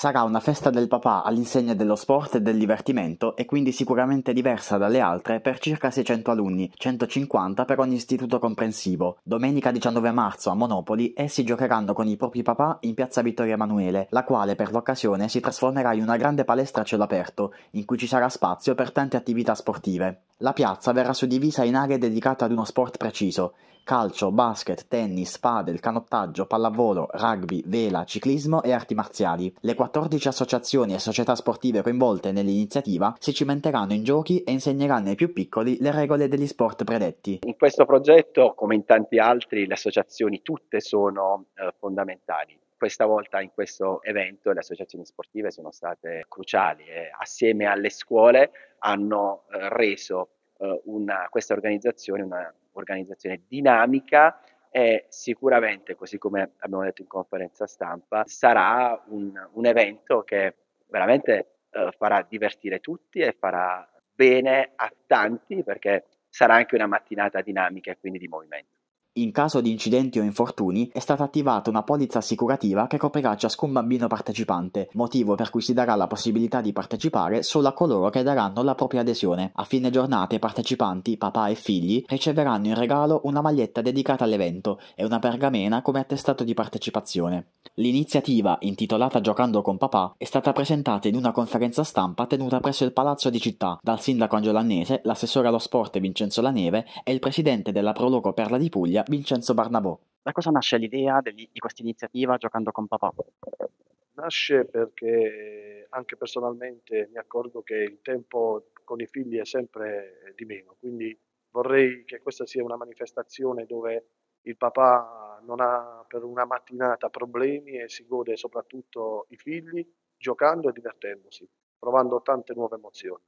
Sarà una festa del papà all'insegna dello sport e del divertimento e quindi sicuramente diversa dalle altre per circa 600 alunni, 150 per ogni istituto comprensivo. Domenica 19 marzo a Monopoli essi giocheranno con i propri papà in piazza Vittorio Emanuele, la quale per l'occasione si trasformerà in una grande palestra a cielo aperto, in cui ci sarà spazio per tante attività sportive. La piazza verrà suddivisa in aree dedicate ad uno sport preciso: calcio, basket, tennis, padel, canottaggio, pallavolo, rugby, vela, ciclismo e arti marziali. Le 14 associazioni e società sportive coinvolte nell'iniziativa si cimenteranno in giochi e insegneranno ai più piccoli le regole degli sport predetti. In questo progetto, come in tanti altri, le associazioni tutte sono eh, fondamentali questa volta in questo evento le associazioni sportive sono state cruciali e eh. assieme alle scuole hanno eh, reso eh, una, questa organizzazione un'organizzazione dinamica e sicuramente, così come abbiamo detto in conferenza stampa, sarà un, un evento che veramente eh, farà divertire tutti e farà bene a tanti perché sarà anche una mattinata dinamica e quindi di movimento. In caso di incidenti o infortuni è stata attivata una polizza assicurativa che coprirà ciascun bambino partecipante, motivo per cui si darà la possibilità di partecipare solo a coloro che daranno la propria adesione. A fine giornata i partecipanti, papà e figli, riceveranno in regalo una maglietta dedicata all'evento e una pergamena come attestato di partecipazione. L'iniziativa, intitolata Giocando con papà, è stata presentata in una conferenza stampa tenuta presso il Palazzo di Città dal sindaco angiolannese, l'assessore allo sport Vincenzo Laneve e il presidente della Proloco Perla di Puglia Emilia, Vincenzo Barnabò. Da cosa nasce l'idea di questa iniziativa giocando con papà? Nasce perché anche personalmente mi accorgo che il tempo con i figli è sempre di meno, quindi vorrei che questa sia una manifestazione dove il papà non ha per una mattinata problemi e si gode soprattutto i figli giocando e divertendosi, provando tante nuove emozioni.